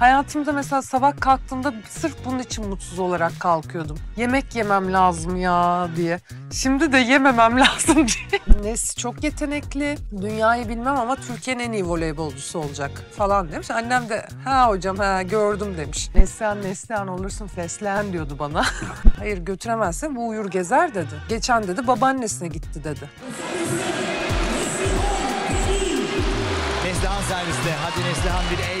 Hayatımda mesela sabah kalktığımda sırf bunun için mutsuz olarak kalkıyordum. Yemek yemem lazım ya diye. Şimdi de yememem lazım diye. Nes çok yetenekli. Dünyayı bilmem ama Türkiye'nin en iyi voleybolcusu olacak falan demiş. Annem de ha hocam ha gördüm demiş. Neslihan Neslihan olursun fesleğen diyordu bana. Hayır götüremezsin bu uyur gezer dedi. Geçen dedi babaannesine gitti dedi. Neslihan serviste. Hadi Neslihan bir ey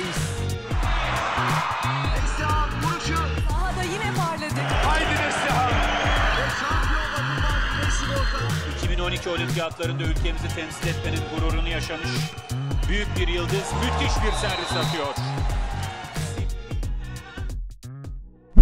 Soçi olimpiyatlarında ülkemizi temsil etmenin gururunu yaşamış büyük bir yıldız müthiş bir servis atıyor.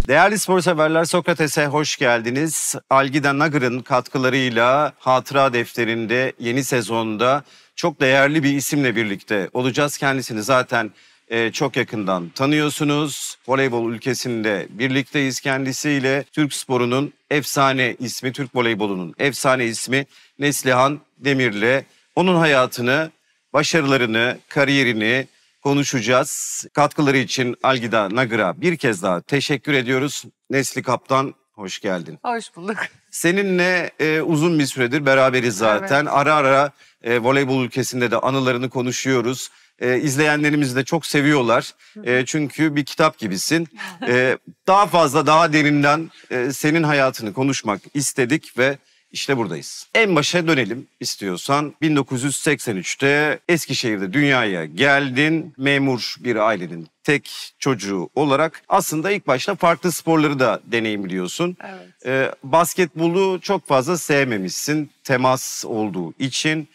Değerli spor severler Sokrates'e hoş geldiniz. Algida Nagır'ın katkılarıyla hatıra defterinde yeni sezonda çok değerli bir isimle birlikte olacağız. Kendisini zaten e, çok yakından tanıyorsunuz. Voleybol ülkesinde birlikteyiz kendisiyle. Türk sporunun efsane ismi, Türk voleybolunun efsane ismi Neslihan Demir'le onun hayatını, başarılarını, kariyerini konuşacağız. Katkıları için Algida Nagır'a bir kez daha teşekkür ediyoruz. Nesli Kaptan hoş geldin. Hoş bulduk. Seninle e, uzun bir süredir beraberiz zaten. Evet. Ara ara e, voleybol ülkesinde de anılarını konuşuyoruz e, ee, izleyenlerimiz de çok seviyorlar. E, çünkü bir kitap gibisin. E, daha fazla daha derinden e, senin hayatını konuşmak istedik ve işte buradayız. En başa dönelim istiyorsan. 1983'te Eskişehir'de dünyaya geldin. Memur bir ailenin tek çocuğu olarak aslında ilk başta farklı sporları da deneyimliyorsun. Evet. Ee, basketbolu çok fazla sevmemişsin temas olduğu için.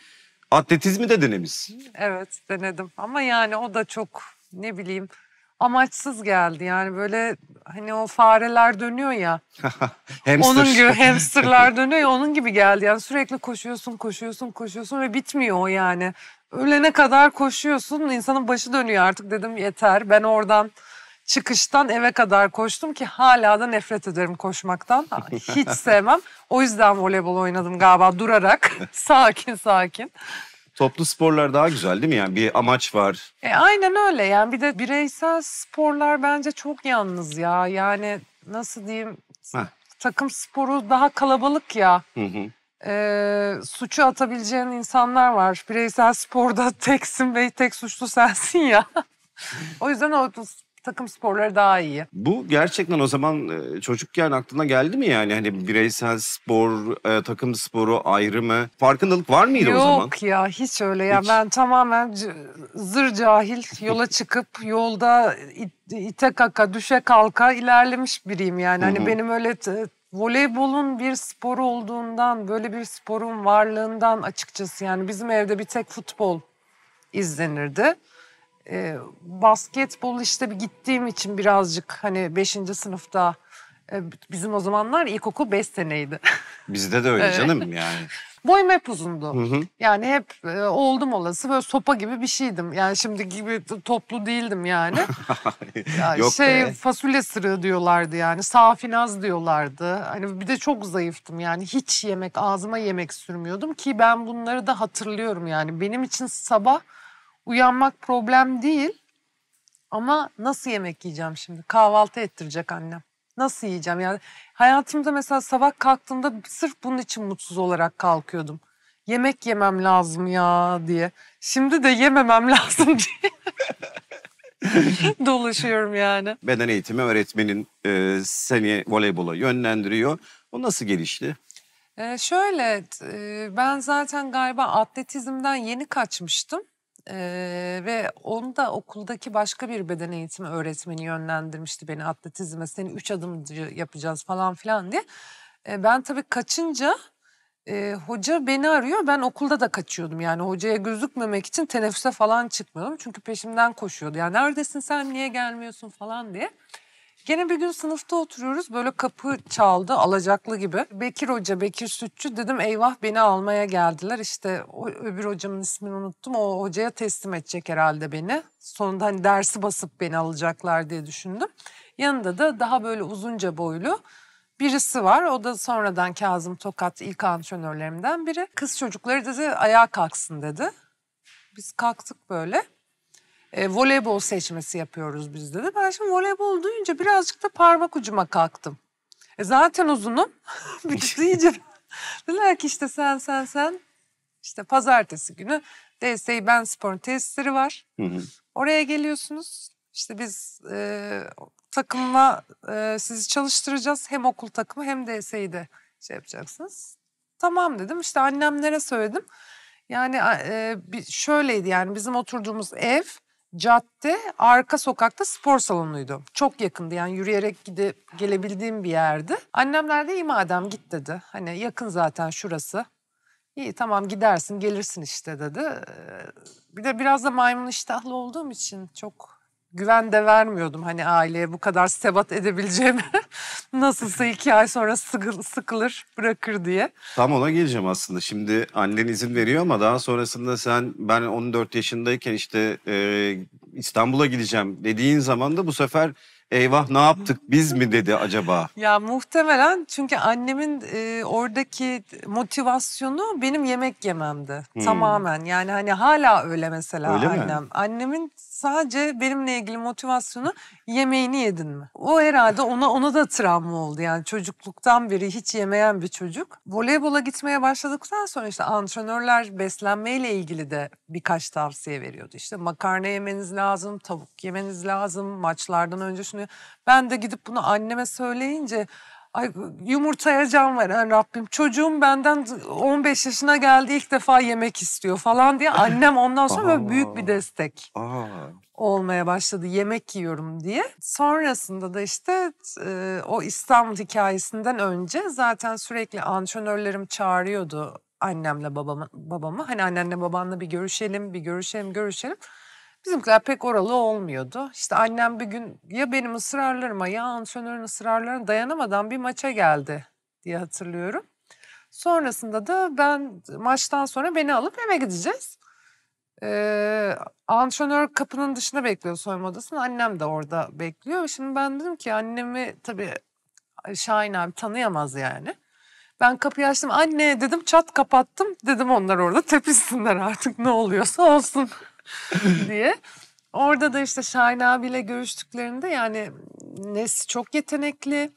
Atletizmi de denemiş. Evet denedim ama yani o da çok ne bileyim amaçsız geldi. Yani böyle hani o fareler dönüyor ya. hamster. Onun gibi hamsterlar dönüyor ya onun gibi geldi. Yani sürekli koşuyorsun, koşuyorsun, koşuyorsun ve bitmiyor o yani. Ölene kadar koşuyorsun. insanın başı dönüyor artık dedim yeter. Ben oradan çıkıştan eve kadar koştum ki hala da nefret ederim koşmaktan. Hiç sevmem. O yüzden voleybol oynadım galiba durarak. sakin sakin. Toplu sporlar daha güzel değil mi? Yani bir amaç var. E, aynen öyle. Yani bir de bireysel sporlar bence çok yalnız ya. Yani nasıl diyeyim? Heh. Takım sporu daha kalabalık ya. Hı hı e, suçu atabileceğin insanlar var. Bireysel sporda teksin ve tek suçlu sensin ya. o yüzden o takım sporları daha iyi. Bu gerçekten o zaman e, çocukken aklına geldi mi yani? Hani hmm. bireysel spor, e, takım sporu ayrımı Farkındalık var mıydı Yok o zaman? Yok ya hiç öyle. Ya hiç. ben tamamen zır cahil yola çıkıp yolda ite kaka, düşe kalka ilerlemiş biriyim yani. Hani Hı-hı. benim öyle voleybolun bir spor olduğundan, böyle bir sporun varlığından açıkçası yani bizim evde bir tek futbol izlenirdi e, basketbol işte bir gittiğim için birazcık hani 5. sınıfta e, bizim o zamanlar ilkokul 5 seneydi. Bizde de öyle canım yani. Boyum hep uzundu. Hı hı. Yani hep e, oldum olası böyle sopa gibi bir şeydim. Yani şimdi gibi toplu değildim yani. yani Yok şey be. fasulye sırığı diyorlardı yani. Safinaz diyorlardı. Hani bir de çok zayıftım yani. Hiç yemek ağzıma yemek sürmüyordum ki ben bunları da hatırlıyorum yani. Benim için sabah uyanmak problem değil. Ama nasıl yemek yiyeceğim şimdi? Kahvaltı ettirecek annem. Nasıl yiyeceğim? Yani hayatımda mesela sabah kalktığımda sırf bunun için mutsuz olarak kalkıyordum. Yemek yemem lazım ya diye. Şimdi de yememem lazım diye. Dolaşıyorum yani. Beden eğitimi öğretmenin e, seni voleybola yönlendiriyor. O nasıl gelişti? E, şöyle e, ben zaten galiba atletizmden yeni kaçmıştım e, ve onu da okuldaki başka bir beden eğitimi öğretmeni yönlendirmişti beni atletizme. Seni üç adım yapacağız falan filan diye. E, ben tabii kaçınca e, hoca beni arıyor. Ben okulda da kaçıyordum yani hocaya gözükmemek için teneffüse falan çıkmıyordum. Çünkü peşimden koşuyordu. Yani neredesin sen niye gelmiyorsun falan diye. Gene bir gün sınıfta oturuyoruz böyle kapı çaldı alacaklı gibi. Bekir Hoca, Bekir Sütçü dedim eyvah beni almaya geldiler. İşte o, öbür hocamın ismini unuttum o hocaya teslim edecek herhalde beni. Sonunda hani dersi basıp beni alacaklar diye düşündüm. Yanında da daha böyle uzunca boylu birisi var. O da sonradan Kazım Tokat ilk antrenörlerimden biri. Kız çocukları dedi ayağa kalksın dedi. Biz kalktık böyle e, voleybol seçmesi yapıyoruz biz dedi. Ben şimdi voleybol duyunca birazcık da parmak ucuma kalktım. E, zaten uzunum. bir de iyice dediler ki işte sen sen sen işte pazartesi günü DSİ Ben Spor'un tesisleri var. Hı hı. Oraya geliyorsunuz. İşte biz e, takımla e, sizi çalıştıracağız. Hem okul takımı hem DSİ de şey yapacaksınız. Tamam dedim. İşte annemlere söyledim. Yani e, şöyleydi yani bizim oturduğumuz ev cadde arka sokakta spor salonuydu. Çok yakındı yani yürüyerek gidip gelebildiğim bir yerdi. Annemler de iyi madem git dedi. Hani yakın zaten şurası. İyi tamam gidersin gelirsin işte dedi. Ee, bir de biraz da maymun iştahlı olduğum için çok güven de vermiyordum hani aileye bu kadar sebat edebileceğimi. Nasılsa iki ay sonra sıkıl, sıkılır bırakır diye. Tam ona geleceğim aslında. Şimdi annen izin veriyor ama daha sonrasında sen ben 14 yaşındayken işte e, İstanbul'a gideceğim dediğin zaman da bu sefer eyvah ne yaptık biz mi dedi acaba? ya muhtemelen çünkü annemin e, oradaki motivasyonu benim yemek yememdi hmm. tamamen. Yani hani hala öyle mesela öyle annem. Mi? Annemin sadece benimle ilgili motivasyonu yemeğini yedin mi? O herhalde ona ona da travma oldu yani çocukluktan beri hiç yemeyen bir çocuk. Voleybola gitmeye başladıktan sonra işte antrenörler beslenmeyle ilgili de birkaç tavsiye veriyordu. İşte makarna yemeniz lazım lazım, tavuk yemeniz lazım, maçlardan önce şunu. Ben de gidip bunu anneme söyleyince Ay yumurtaya can veren Rabbim çocuğum benden 15 yaşına geldi ilk defa yemek istiyor falan diye annem ondan sonra böyle büyük bir destek olmaya başladı yemek yiyorum diye. Sonrasında da işte e, o İstanbul hikayesinden önce zaten sürekli antrenörlerim çağırıyordu annemle babamı, babamı. Hani annenle babanla bir görüşelim bir görüşelim görüşelim. Bizimkiler pek oralı olmuyordu. İşte annem bir gün ya benim ısrarlarıma ya antrenörün ısrarlarına dayanamadan bir maça geldi diye hatırlıyorum. Sonrasında da ben maçtan sonra beni alıp eve gideceğiz. Ee, antrenör kapının dışına bekliyor soyunma odasında Annem de orada bekliyor. Şimdi ben dedim ki annemi tabii Şahin abi tanıyamaz yani. Ben kapıyı açtım anne dedim çat kapattım. Dedim onlar orada tepişsinler artık ne oluyorsa olsun. diye. Orada da işte Şahin abiyle görüştüklerinde yani Nes çok yetenekli.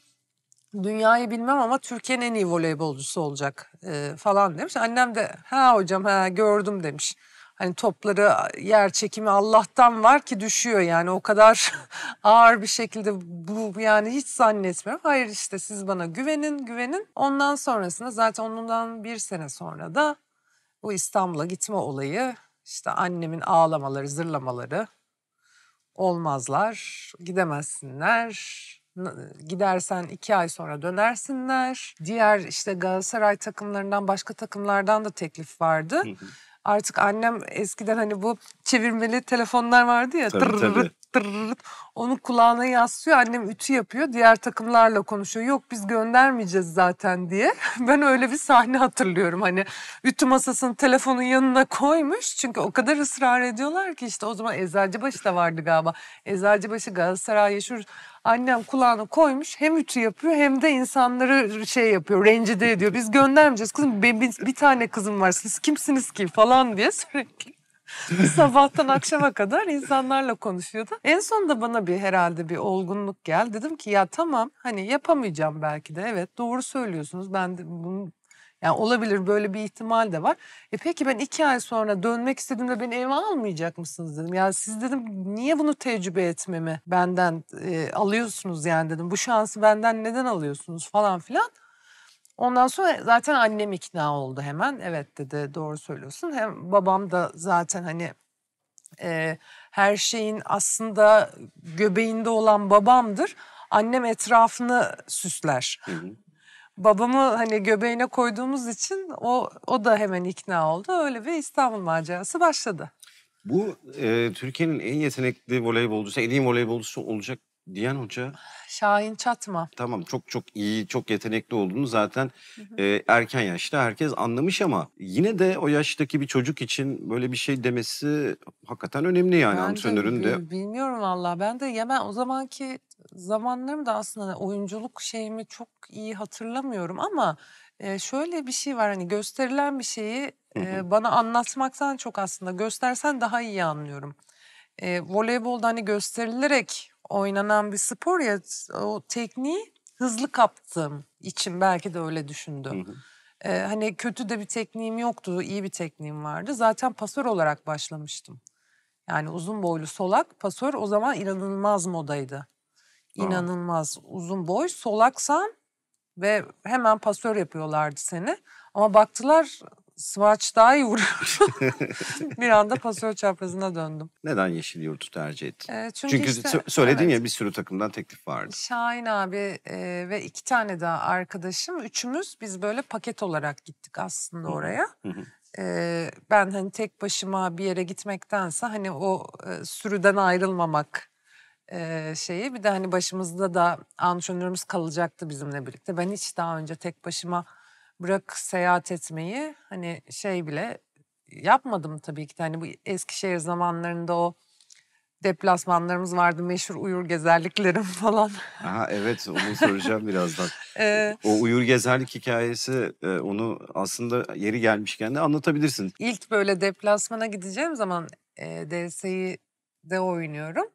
Dünyayı bilmem ama Türkiye'nin en iyi voleybolcusu olacak e, falan demiş. Annem de ha hocam ha gördüm demiş. Hani topları yer çekimi Allah'tan var ki düşüyor yani o kadar ağır bir şekilde bu yani hiç zannetmiyorum. Hayır işte siz bana güvenin güvenin. Ondan sonrasında zaten ondan bir sene sonra da bu İstanbul'a gitme olayı işte annemin ağlamaları, zırlamaları olmazlar, gidemezsinler. Gidersen iki ay sonra dönersinler. Diğer işte Galatasaray takımlarından başka takımlardan da teklif vardı. Artık annem eskiden hani bu çevirmeli telefonlar vardı ya. Tabii, tabii tırırırt onu kulağına yaslıyor. Annem ütü yapıyor. Diğer takımlarla konuşuyor. Yok biz göndermeyeceğiz zaten diye. Ben öyle bir sahne hatırlıyorum. Hani ütü masasını telefonun yanına koymuş. Çünkü o kadar ısrar ediyorlar ki işte o zaman Eczacıbaşı da vardı galiba. Eczacıbaşı Galatasaray Yeşur annem kulağına koymuş hem ütü yapıyor hem de insanları şey yapıyor rencide ediyor. Biz göndermeyeceğiz kızım benim bir, bir tane kızım var siz kimsiniz ki falan diye sürekli Sabahtan akşama kadar insanlarla konuşuyordu. En sonunda bana bir herhalde bir olgunluk geldi. Dedim ki ya tamam hani yapamayacağım belki de. Evet doğru söylüyorsunuz. Ben de bunu yani olabilir böyle bir ihtimal de var. E peki ben iki ay sonra dönmek istediğimde beni eve almayacak mısınız dedim. Yani siz dedim niye bunu tecrübe etmemi benden e, alıyorsunuz yani dedim. Bu şansı benden neden alıyorsunuz falan filan. Ondan sonra zaten annem ikna oldu hemen. Evet dedi doğru söylüyorsun. Hem babam da zaten hani e, her şeyin aslında göbeğinde olan babamdır. Annem etrafını süsler. Babamı hani göbeğine koyduğumuz için o o da hemen ikna oldu. Öyle bir İstanbul macerası başladı. Bu e, Türkiye'nin en yetenekli voleybolcusu, en iyi voleybolcusu olacak Diyen Hoca Şahin Çatma. tamam çok çok iyi, çok yetenekli olduğunu zaten e, erken yaşta herkes anlamış ama yine de o yaştaki bir çocuk için böyle bir şey demesi hakikaten önemli yani Ben de antrenörün de. bil- Bilmiyorum valla. Ben de ya ben o zamanki zamanlarımda aslında oyunculuk şeyimi çok iyi hatırlamıyorum ama e, şöyle bir şey var hani gösterilen bir şeyi Hı hı. e, bana anlatmaktan çok aslında göstersen daha iyi anlıyorum. E, voleybolda hani gösterilerek oynanan bir spor ya o tekniği hızlı kaptığım için belki de öyle düşündüm. Ee, hani kötü de bir tekniğim yoktu, iyi bir tekniğim vardı. Zaten pasör olarak başlamıştım. Yani uzun boylu solak pasör o zaman inanılmaz modaydı. İnanılmaz Aa. uzun boy solaksan ve hemen pasör yapıyorlardı seni. Ama baktılar Swatch daha iyi vuruyor. bir anda pasör çaprazına döndüm. Neden Yeşil Yurt'u tercih ettin? E, çünkü çünkü işte, söyledin evet, ya bir sürü takımdan teklif vardı. Şahin abi e, ve iki tane daha arkadaşım. Üçümüz biz böyle paket olarak gittik aslında oraya. E, ben hani tek başıma bir yere gitmektense hani o e, sürüden ayrılmamak e, şeyi. Bir de hani başımızda da antrenörümüz kalacaktı bizimle birlikte. Ben hiç daha önce tek başıma bırak seyahat etmeyi hani şey bile yapmadım tabii ki. Hani bu Eskişehir zamanlarında o deplasmanlarımız vardı. Meşhur uyur gezerliklerim falan. Aha, evet onu soracağım birazdan. ee, o uyur gezerlik hikayesi onu aslında yeri gelmişken de anlatabilirsin. İlk böyle deplasmana gideceğim zaman e, DS'yi de oynuyorum.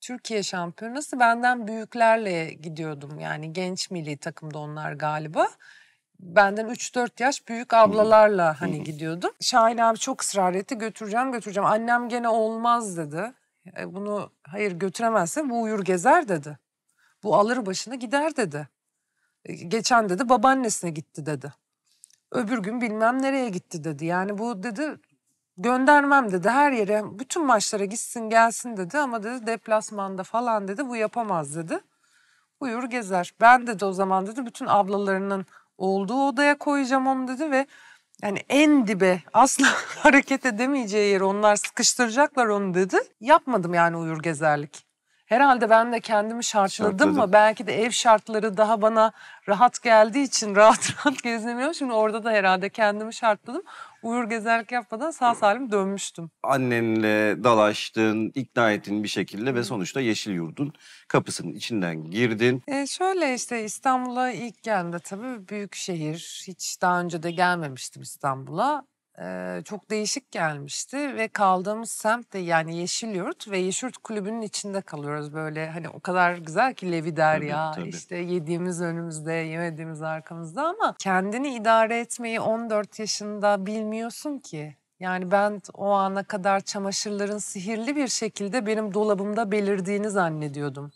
Türkiye şampiyonası benden büyüklerle gidiyordum. Yani genç milli takımda onlar galiba benden 3-4 yaş büyük ablalarla hani gidiyordum. Şahin abi çok ısrar etti götüreceğim götüreceğim. Annem gene olmaz dedi. E, bunu hayır götüremezsin bu uyur gezer dedi. Bu alır başını gider dedi. E, geçen dedi babaannesine gitti dedi. Öbür gün bilmem nereye gitti dedi. Yani bu dedi göndermem dedi her yere bütün maçlara gitsin gelsin dedi ama dedi deplasmanda falan dedi bu yapamaz dedi. Uyur gezer. Ben dedi o zaman dedi bütün ablalarının olduğu odaya koyacağım onu dedi ve yani en dibe asla hareket edemeyeceği yere onlar sıkıştıracaklar onu dedi. Yapmadım yani uyur gezerlik. Herhalde ben de kendimi şartladım mı? Belki de ev şartları daha bana rahat geldiği için rahat rahat gezemiyorum. Şimdi orada da herhalde kendimi şartladım. Uğur gezerlik yapmadan sağ salim dönmüştüm. Annenle dalaştın, ikna ettin bir şekilde ve sonuçta Yeşil Yurdun kapısının içinden girdin. E şöyle işte İstanbul'a ilk geldiğimde tabii büyük şehir. Hiç daha önce de gelmemiştim İstanbul'a çok değişik gelmişti ve kaldığımız semt de yani Yeşilyurt ve Yeşilyurt Kulübü'nün içinde kalıyoruz böyle hani o kadar güzel ki Levi ya tabii. işte yediğimiz önümüzde yemediğimiz arkamızda ama kendini idare etmeyi 14 yaşında bilmiyorsun ki. Yani ben o ana kadar çamaşırların sihirli bir şekilde benim dolabımda belirdiğini zannediyordum.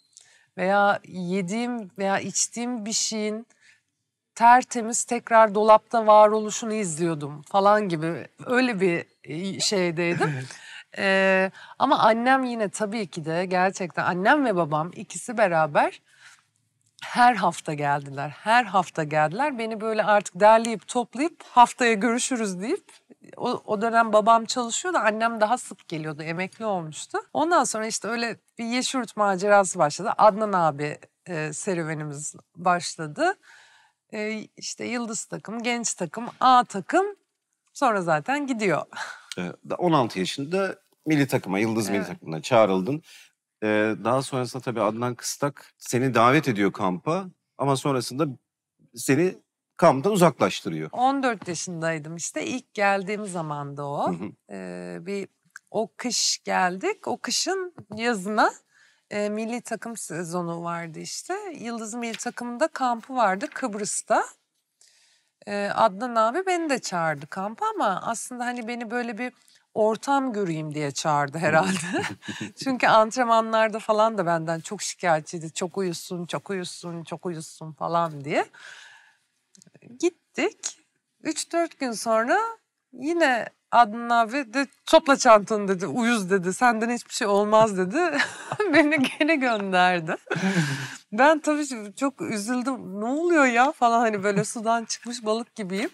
Veya yediğim veya içtiğim bir şeyin tertemiz tekrar dolapta varoluşunu izliyordum falan gibi öyle bir e, şeydeydim. ee, ama annem yine tabii ki de gerçekten annem ve babam ikisi beraber her hafta geldiler. Her hafta geldiler. Beni böyle artık derleyip toplayıp haftaya görüşürüz deyip o, o dönem babam çalışıyordu. Annem daha sık geliyordu. Emekli olmuştu. Ondan sonra işte öyle bir Yeşilurt macerası başladı. Adnan abi e, serüvenimiz başladı e, işte yıldız takım, genç takım, A takım sonra zaten gidiyor. 16 yaşında milli takıma, yıldız evet. milli takımına çağrıldın. Ee, daha sonrasında tabii Adnan Kıstak seni davet ediyor kampa ama sonrasında seni kamptan uzaklaştırıyor. 14 yaşındaydım işte ilk geldiğim zaman da o. Hı hı. Ee, bir o kış geldik. O kışın yazına e, milli takım sezonu vardı işte. Yıldız milli Takım'da kampı vardı Kıbrıs'ta. E, Adnan abi beni de çağırdı kampa ama aslında hani beni böyle bir ortam göreyim diye çağırdı herhalde. Çünkü antrenmanlarda falan da benden çok şikayetçiydi. Çok uyusun, çok uyusun, çok uyusun falan diye. Gittik. 3-4 gün sonra yine Adnan abi de topla çantanı dedi uyuz dedi senden hiçbir şey olmaz dedi. Beni gene gönderdi. ben tabii çok üzüldüm ne oluyor ya falan hani böyle sudan çıkmış balık gibiyim.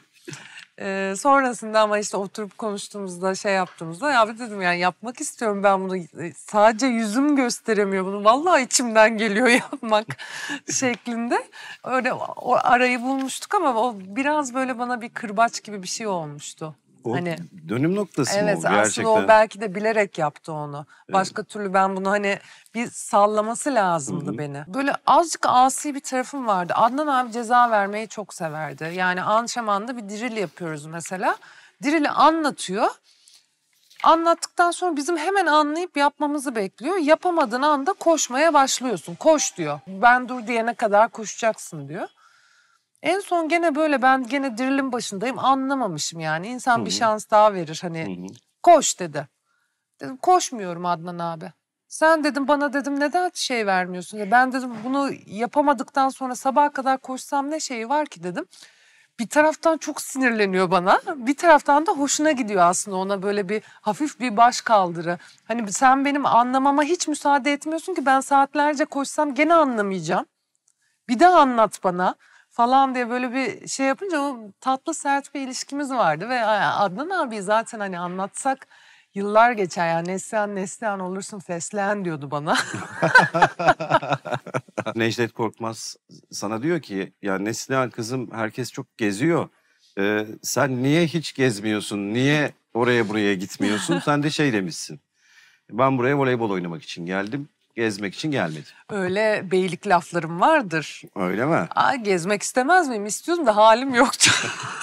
Ee, sonrasında ama işte oturup konuştuğumuzda şey yaptığımızda ya bir dedim yani yapmak istiyorum ben bunu e, sadece yüzüm gösteremiyor bunu vallahi içimden geliyor yapmak şeklinde öyle o arayı bulmuştuk ama o biraz böyle bana bir kırbaç gibi bir şey olmuştu o hani, dönüm noktası evet, mı o gerçekten? Evet aslında o belki de bilerek yaptı onu. Başka evet. türlü ben bunu hani bir sallaması lazımdı Hı-hı. beni. Böyle azıcık asi bir tarafım vardı. Adnan abi ceza vermeyi çok severdi. Yani antrenmanda bir diril yapıyoruz mesela. Dirili anlatıyor. Anlattıktan sonra bizim hemen anlayıp yapmamızı bekliyor. Yapamadığın anda koşmaya başlıyorsun. Koş diyor. Ben dur diyene kadar koşacaksın diyor. En son gene böyle ben gene dirilim başındayım anlamamışım yani. İnsan Hı-hı. bir şans daha verir hani Hı-hı. koş dedi. Dedim koşmuyorum Adnan abi. Sen dedim bana dedim neden şey vermiyorsun? Dedi. Ben dedim bunu yapamadıktan sonra sabaha kadar koşsam ne şeyi var ki dedim. Bir taraftan çok sinirleniyor bana. Bir taraftan da hoşuna gidiyor aslında ona böyle bir hafif bir baş kaldırı. Hani sen benim anlamama hiç müsaade etmiyorsun ki ben saatlerce koşsam gene anlamayacağım. Bir daha anlat bana falan diye böyle bir şey yapınca o tatlı sert bir ilişkimiz vardı ve Adnan abi zaten hani anlatsak yıllar geçer yani Neslihan Neslihan olursun fesleğen diyordu bana. Necdet Korkmaz sana diyor ki ya Neslihan kızım herkes çok geziyor. Ee, sen niye hiç gezmiyorsun? Niye oraya buraya gitmiyorsun? sen de şey demişsin. Ben buraya voleybol oynamak için geldim gezmek için gelmedim. Öyle beylik laflarım vardır. Öyle mi? Aa, gezmek istemez miyim? İstiyorum da halim yoktu.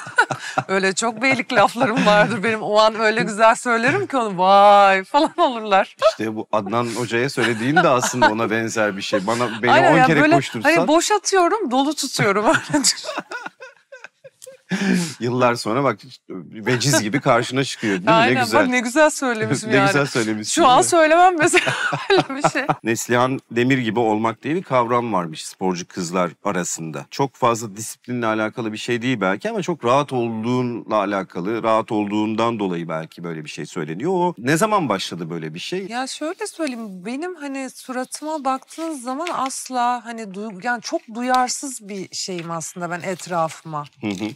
öyle çok beylik laflarım vardır benim. O an öyle güzel söylerim ki onu vay falan olurlar. İşte bu Adnan Hoca'ya söylediğin de aslında ona benzer bir şey. Bana beni Aynen, on yani kere böyle, hani koştursan. Hani boş atıyorum, dolu tutuyorum. Yıllar sonra bak veciz gibi karşına çıkıyor. Değil Aynen ne güzel. bak ne güzel söylemişim ne yani. güzel söylemişsin. Şu an söylemem mesela öyle bir şey. Neslihan Demir gibi olmak diye bir kavram varmış sporcu kızlar arasında. Çok fazla disiplinle alakalı bir şey değil belki ama çok rahat olduğunla alakalı. Rahat olduğundan dolayı belki böyle bir şey söyleniyor. O ne zaman başladı böyle bir şey? Ya şöyle söyleyeyim benim hani suratıma baktığınız zaman asla hani duygu yani çok duyarsız bir şeyim aslında ben etrafıma. Hı hı.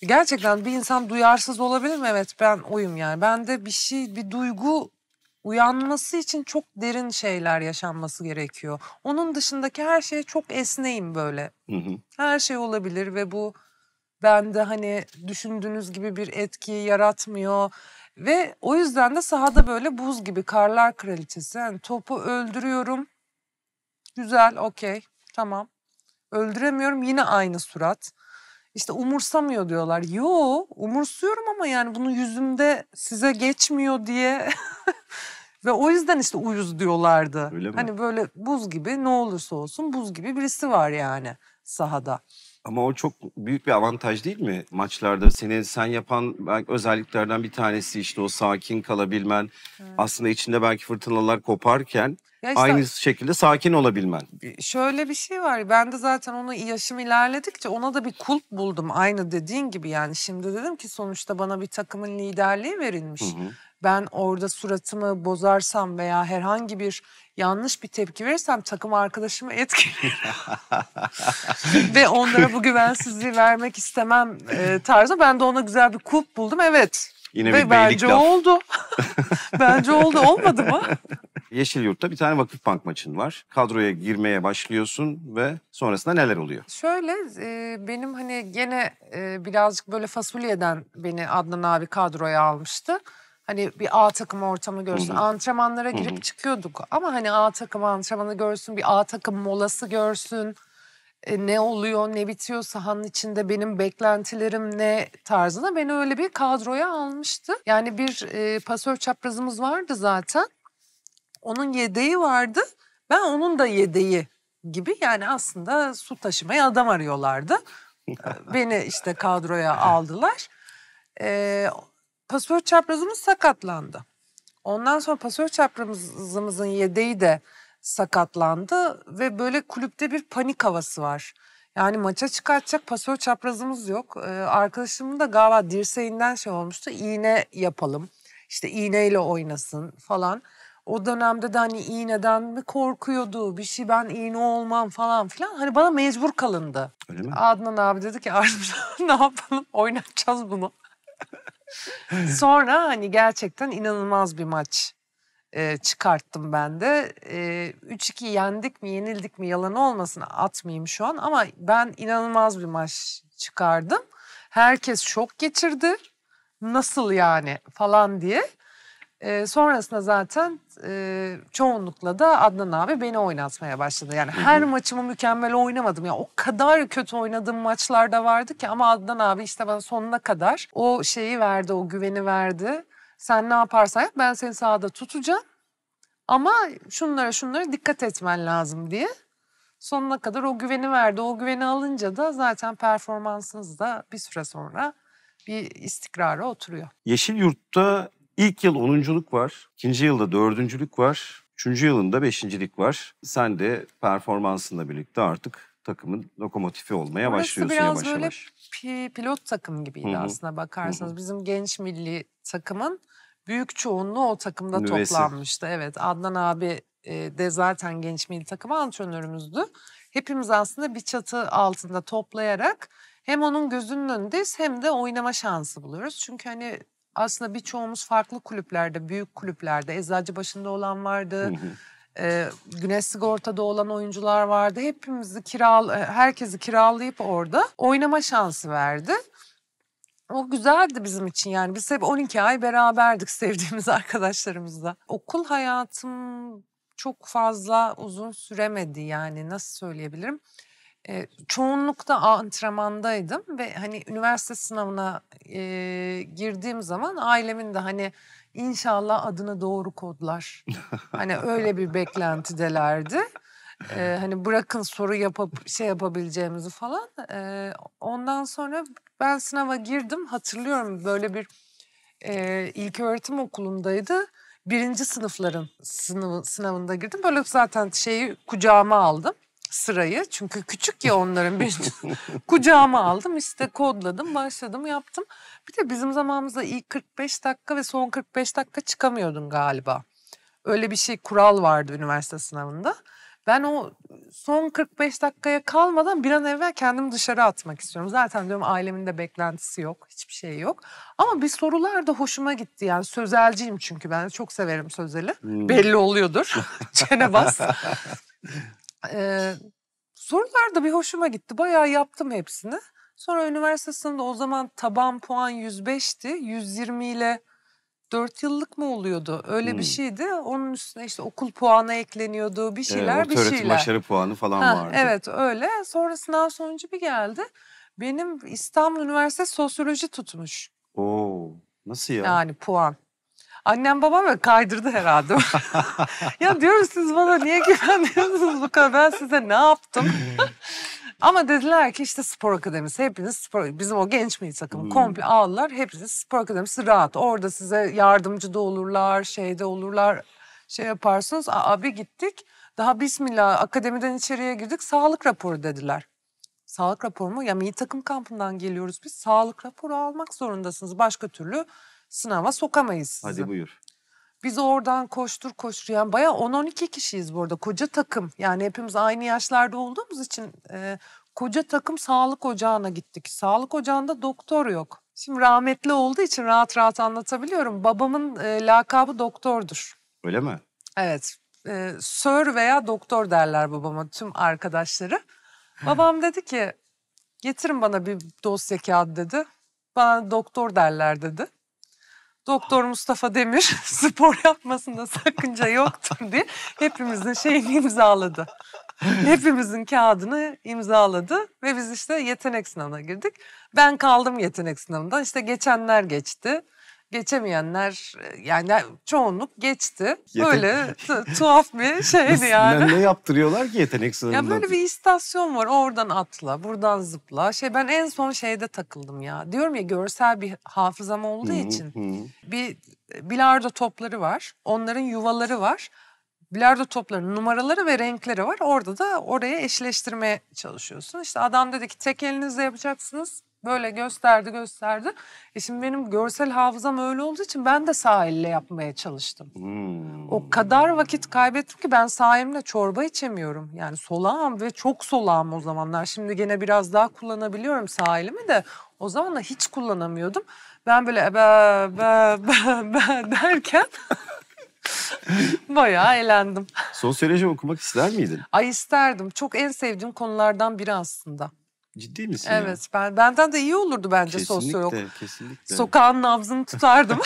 Gerçekten bir insan duyarsız olabilir mi? Evet ben oyum yani. Bende bir şey, bir duygu uyanması için çok derin şeyler yaşanması gerekiyor. Onun dışındaki her şeye çok esneyim böyle. Her şey olabilir ve bu bende hani düşündüğünüz gibi bir etki yaratmıyor. Ve o yüzden de sahada böyle buz gibi karlar kraliçesi. Yani topu öldürüyorum. Güzel, okey, tamam. Öldüremiyorum yine aynı surat. İşte umursamıyor diyorlar. Yo umursuyorum ama yani bunu yüzümde size geçmiyor diye Ve o yüzden işte uyuz diyorlardı. Öyle mi? Hani böyle buz gibi ne olursa olsun buz gibi birisi var yani sahada. Ama o çok büyük bir avantaj değil mi maçlarda? senin sen yapan belki özelliklerden bir tanesi işte o sakin kalabilmen. Evet. Aslında içinde belki fırtınalar koparken ya işte, Aynı şekilde sakin olabilmen. E, şöyle bir şey var. Ben de zaten onu yaşım ilerledikçe ona da bir kulp buldum. Aynı dediğin gibi yani. Şimdi dedim ki sonuçta bana bir takımın liderliği verilmiş. Hı hı. Ben orada suratımı bozarsam veya herhangi bir yanlış bir tepki verirsem takım arkadaşımı etkiler. Ve onlara bu güvensizliği vermek istemem e, tarzı. Ben de ona güzel bir kulp buldum. Evet. Yine Ve bir bence laf. oldu. bence oldu. Olmadı mı? Yeşilyurt'ta bir tane vakıf bank maçın var. Kadroya girmeye başlıyorsun ve sonrasında neler oluyor? Şöyle e, benim hani gene e, birazcık böyle fasulyeden beni Adnan abi kadroya almıştı. Hani bir A takımı ortamı görsün. Hı-hı. Antrenmanlara girip Hı-hı. çıkıyorduk. Ama hani A takım antrenmanı görsün, bir A takım molası görsün. E, ne oluyor, ne bitiyor sahanın içinde benim beklentilerim ne tarzına beni öyle bir kadroya almıştı. Yani bir e, pasör çaprazımız vardı zaten. Onun yedeği vardı. Ben onun da yedeği gibi yani aslında su taşımaya adam arıyorlardı. Beni işte kadroya aldılar. Ee, pasör çaprazımız sakatlandı. Ondan sonra pasör çaprazımızın yedeği de sakatlandı ve böyle kulüpte bir panik havası var. Yani maça çıkartacak pasör çaprazımız yok. Ee, arkadaşımın da galiba dirseğinden şey olmuştu. İğne yapalım. İşte iğneyle oynasın falan o dönemde de hani iğneden mi korkuyordu bir şey ben iğne olmam falan filan. Hani bana mecbur kalındı. Öyle mi? Adnan abi dedi ki ne yapalım oynatacağız bunu. Sonra hani gerçekten inanılmaz bir maç e, çıkarttım ben de. E, 3-2 yendik mi yenildik mi yalan olmasın atmayayım şu an ama ben inanılmaz bir maç çıkardım. Herkes şok geçirdi. Nasıl yani falan diye. E, sonrasında zaten e, çoğunlukla da Adnan abi beni oynatmaya başladı. Yani her maçımı mükemmel oynamadım. Ya yani o kadar kötü oynadığım maçlar da vardı ki ama Adnan abi işte bana sonuna kadar o şeyi verdi, o güveni verdi. Sen ne yaparsan yap ben seni sahada tutacağım. Ama şunlara şunlara dikkat etmen lazım diye sonuna kadar o güveni verdi. O güveni alınca da zaten performansınız da bir süre sonra bir istikrara oturuyor. Yeşil Yurt'ta İlk yıl onunculuk var, ikinci yılda dördüncülük var, üçüncü yılında beşincilik var. Sen de performansınla birlikte artık takımın lokomotifi olmaya Burası başlıyorsun yavaş yavaş. Burası biraz böyle pi, pilot takım gibiydi Hı-hı. aslında bakarsanız. Hı-hı. Bizim genç milli takımın büyük çoğunluğu o takımda Nüvesi. toplanmıştı. Evet Adnan abi e, de zaten genç milli takımı antrenörümüzdü. Hepimiz aslında bir çatı altında toplayarak hem onun gözünün önündeyiz hem de oynama şansı buluyoruz. Çünkü hani aslında birçoğumuz farklı kulüplerde, büyük kulüplerde, başında olan vardı. e, Güneş Sigorta'da olan oyuncular vardı. Hepimizi kiral, e, herkesi kiralayıp orada oynama şansı verdi. O güzeldi bizim için yani. Biz hep 12 ay beraberdik sevdiğimiz arkadaşlarımızla. Okul hayatım çok fazla uzun süremedi yani nasıl söyleyebilirim? e, çoğunlukta antrenmandaydım ve hani üniversite sınavına e, girdiğim zaman ailemin de hani inşallah adını doğru kodlar. hani öyle bir beklentidelerdi. Ee, hani bırakın soru yapıp şey yapabileceğimizi falan. Ee, ondan sonra ben sınava girdim. Hatırlıyorum böyle bir e, ilk öğretim okulundaydı. Birinci sınıfların sınavı, sınavında girdim. Böyle zaten şeyi kucağıma aldım sırayı. Çünkü küçük ya onların bir kucağıma aldım işte kodladım başladım yaptım. Bir de bizim zamanımızda ilk 45 dakika ve son 45 dakika çıkamıyordun galiba. Öyle bir şey kural vardı üniversite sınavında. Ben o son 45 dakikaya kalmadan bir an evvel kendimi dışarı atmak istiyorum. Zaten diyorum ailemin de beklentisi yok. Hiçbir şey yok. Ama bir sorular da hoşuma gitti. Yani sözelciyim çünkü ben çok severim sözeli. Hmm. Belli oluyordur. Çene bas. e, sorular da bir hoşuma gitti. Bayağı yaptım hepsini. Sonra üniversite sınavında o zaman taban puan 105'ti. 120 ile 4 yıllık mı oluyordu? Öyle hmm. bir şeydi. Onun üstüne işte okul puanı ekleniyordu. Bir şeyler ee, bir şeyler. başarı puanı falan ha, vardı. Evet öyle. Sonra sınav sonucu bir geldi. Benim İstanbul Üniversitesi sosyoloji tutmuş. Oo nasıl ya? Yani puan. Annem babam böyle kaydırdı herhalde. ya diyorum siz bana niye güvenmiyorsunuz bu kadar ben size ne yaptım? Ama dediler ki işte spor akademisi hepiniz spor bizim o genç milli takımı hmm. komple aldılar hepiniz spor akademisi rahat. Orada size yardımcı da olurlar, şeyde olurlar. Şey yaparsınız. Abi gittik. Daha bismillah akademiden içeriye girdik. Sağlık raporu dediler. Sağlık raporu mu? Ya milli takım kampından geliyoruz biz. Sağlık raporu almak zorundasınız. Başka türlü sınava sokamayız sizi. Hadi buyur. Biz oradan koştur koştur yani bayağı 10-12 kişiyiz burada koca takım. Yani hepimiz aynı yaşlarda olduğumuz için e, koca takım sağlık ocağına gittik. Sağlık ocağında doktor yok. Şimdi rahmetli olduğu için rahat rahat anlatabiliyorum. Babamın e, lakabı doktordur. Öyle mi? Evet. E, sör veya doktor derler babama tüm arkadaşları. Babam dedi ki getirin bana bir dosya kağıdı dedi. Bana doktor derler dedi. Doktor Mustafa Demir spor yapmasında sakınca yoktur diye hepimizin şeyini imzaladı. Hepimizin kağıdını imzaladı ve biz işte yetenek sınavına girdik. Ben kaldım yetenek sınavından. İşte geçenler geçti geçemeyenler e, yani çoğunluk geçti. Yeten- böyle tuhaf bir şeydi yani. ne yaptırıyorlar ki yetenek sınırında? Ya böyle bir istasyon var oradan atla buradan zıpla. Şey ben en son şeyde takıldım ya. Diyorum ya görsel bir hafızam olduğu Hı-hı. için. Bir bilardo topları var. Onların yuvaları var bilardo toplarının numaraları ve renkleri var. Orada da oraya eşleştirmeye çalışıyorsun. İşte adam dedi ki tek elinizle yapacaksınız. Böyle gösterdi gösterdi. E şimdi benim görsel hafızam öyle olduğu için ben de sahille yapmaya çalıştım. Hmm. O kadar vakit kaybettim ki ben sahilimle çorba içemiyorum. Yani solağım ve çok solağım o zamanlar. Şimdi gene biraz daha kullanabiliyorum sahilimi de o zaman da hiç kullanamıyordum. Ben böyle be be be, be derken Bayağı eğlendim. Sosyoloji okumak ister miydin? Ay isterdim. Çok en sevdiğim konulardan biri aslında. Ciddi misin? Evet. Ya? Ben benden de iyi olurdu bence kesinlikle, sosyolog. Kesinlikle. Sokağın nabzını tutardım.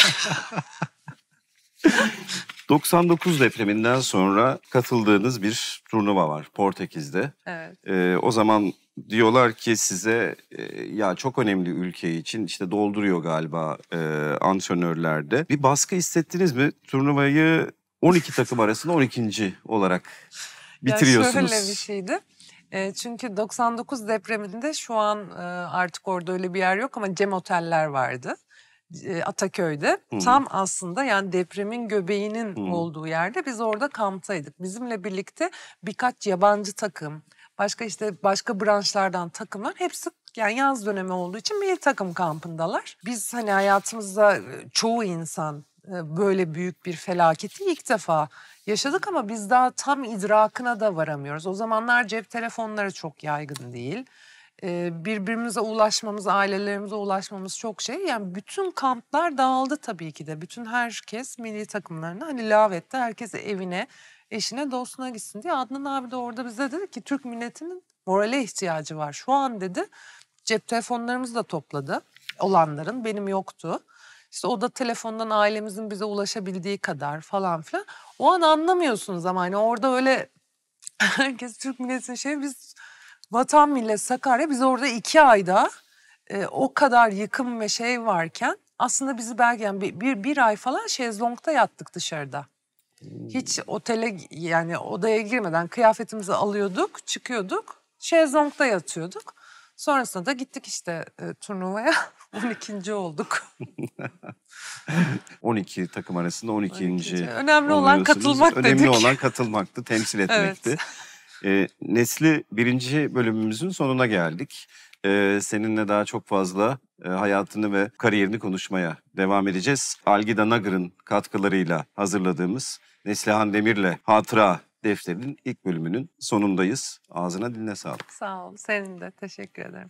99 depreminden sonra katıldığınız bir turnuva var Portekiz'de. Evet. Ee, o zaman diyorlar ki size e, ya çok önemli ülke için işte dolduruyor galiba e, antrenörlerde. Bir baskı hissettiniz mi? Turnuvayı 12 takım arasında 12. olarak bitiriyorsunuz. Yani şöyle bir şeydi çünkü 99 depreminde şu an artık orada öyle bir yer yok ama Cem Oteller vardı. Ataköy'de hmm. tam aslında yani depremin göbeğinin hmm. olduğu yerde biz orada kamptaydık. Bizimle birlikte birkaç yabancı takım, başka işte başka branşlardan takımlar hepsi yani yaz dönemi olduğu için bir takım kampındalar. Biz hani hayatımızda çoğu insan böyle büyük bir felaketi ilk defa yaşadık ama biz daha tam idrakına da varamıyoruz. O zamanlar cep telefonları çok yaygın değil. Birbirimize ulaşmamız, ailelerimize ulaşmamız çok şey. Yani bütün kamplar dağıldı tabii ki de. Bütün herkes milli takımlarına hani lavette herkes evine, eşine, dostuna gitsin diye. Adnan abi de orada bize dedi ki Türk milletinin morale ihtiyacı var. Şu an dedi cep telefonlarımızı da topladı olanların benim yoktu. İşte o da telefondan ailemizin bize ulaşabildiği kadar falan filan. O an anlamıyorsunuz ama hani orada öyle herkes Türk milletinin şey biz vatan millet Sakarya biz orada iki ayda e, o kadar yıkım ve şey varken aslında bizi belki yani bir, bir, bir ay falan şezlongda yattık dışarıda. Hiç hmm. otele yani odaya girmeden kıyafetimizi alıyorduk, çıkıyorduk. Şezlongda yatıyorduk. Sonrasında da gittik işte e, turnuvaya. 12. olduk. 12 takım arasında 12. 12. Önemli olan katılmak dedik. Önemli olan katılmaktı, temsil etmekti. evet. E, Nesli birinci bölümümüzün sonuna geldik. E, seninle daha çok fazla e, hayatını ve kariyerini konuşmaya devam edeceğiz. Algida Nagır'ın katkılarıyla hazırladığımız Neslihan Demir'le Hatıra defterinin ilk bölümünün sonundayız. Ağzına diline sağlık. Sağ ol. Senin de. Teşekkür ederim.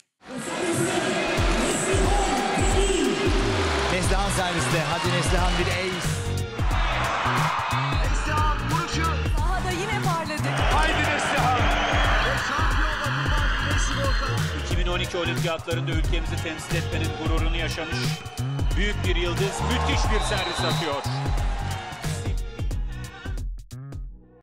Neslihan serviste. Hadi Neslihan bir ace. Neslihan vuruşu. Daha da yine parladı. Haydi Neslihan. 2012 olimpiyatlarında ülkemizi temsil etmenin gururunu yaşamış büyük bir yıldız müthiş bir servis atıyor.